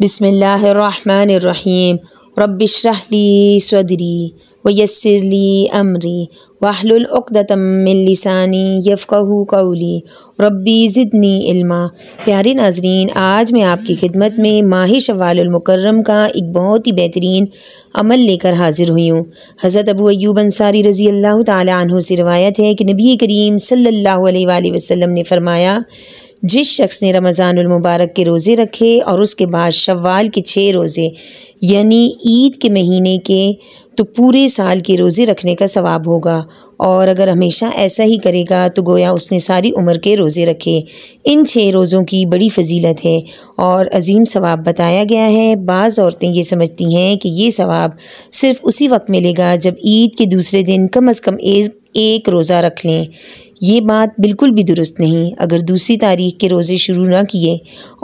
बसमीम रबशरहली सदरी वयसरली अमरी वाहलतमिलसानी यफ़ू कौली रब्बी ज़िदनी इल्मा प्यारे नाजरीन आज मैं आपकी खिदमत में माह शवालमकरम का एक बहुत ही बेहतरीन अमल लेकर हाजिर हुई हूँ हज़रत अबू अयूब अंसारी रज़ी अल्लाह तु से रवायत है कि नबी करीम सल्लल्लाहु अलैहि वसल्लम ने फ़रमाया जिस शख्स ने रमज़ान मुबारक के रोज़े रखे और उसके बाद शवाल के छः रोज़े यानी ईद के महीने के तो पूरे साल के रोज़े रखने का सवाब होगा और अगर हमेशा ऐसा ही करेगा तो गोया उसने सारी उम्र के रोज़े रखे इन छः रोज़ों की बड़ी फजीलत है और अजीम सवाब बताया गया है बाज़ औरतें ये समझती हैं कि ये सवाब सिर्फ़ उसी वक्त मिलेगा जब ईद के दूसरे दिन कम अज़ कम एक रोज़ा रख लें ये बात बिल्कुल भी दुरुस्त नहीं अगर दूसरी तारीख के रोज़े शुरू ना किए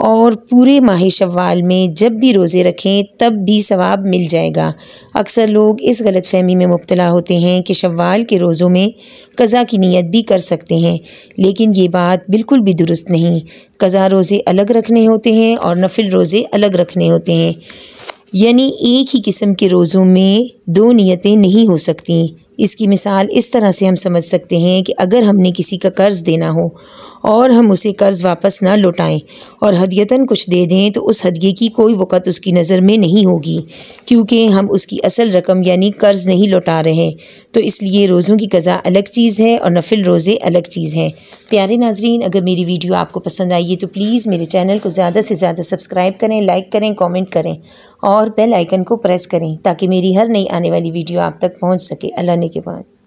और पूरे माह शवाल में जब भी रोज़े रखें तब भी सवाब मिल जाएगा अक्सर लोग इस गलत फहमी में मुबतला होते हैं कि शवाल के रोज़ों में कज़ा की नीयत भी कर सकते हैं लेकिन ये बात बिल्कुल भी दुरुस्त नहीं कज़ा रोज़े अलग रखने होते हैं और नफिल रोज़े अलग रखने होते हैं यानी एक ही किस्म के रोज़ों में दो नियतें नहीं हो सकती इसकी मिसाल इस तरह से हम समझ सकते हैं कि अगर हमने किसी का कर्ज़ देना हो और हम उसे कर्ज़ वापस ना लौटाएं और हदयतन कुछ दे दें तो उस हदिये की कोई वक़्त उसकी नज़र में नहीं होगी क्योंकि हम उसकी असल रकम यानी कर्ज़ नहीं लौटा रहे तो इसलिए रोज़ों की कज़ा अलग चीज़ है और नफिल रोज़े अलग चीज़ हैं प्यारे नाजरीन अगर मेरी वीडियो आपको पसंद आई है तो प्लीज़ मेरे चैनल को ज़्यादा से ज़्यादा सब्सक्राइब करें लाइक करें कॉमेंट करें और बेल आइकन को प्रेस करें ताकि मेरी हर नई आने वाली वीडियो आप तक पहुंच सके अल्लाह ने के बाद